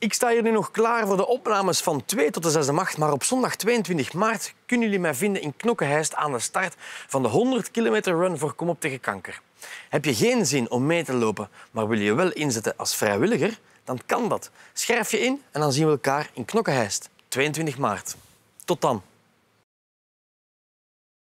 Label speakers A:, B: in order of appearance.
A: Ik sta hier nu nog klaar voor de opnames van 2 tot de 6 macht, maar op zondag 22 maart kunnen jullie mij vinden in Knokkenheist aan de start van de 100 kilometer run voor Kom op tegen kanker. Heb je geen zin om mee te lopen, maar wil je wel inzetten als vrijwilliger? Dan kan dat. Schrijf je in en dan zien we elkaar in Knokkenheist, 22 maart. Tot dan.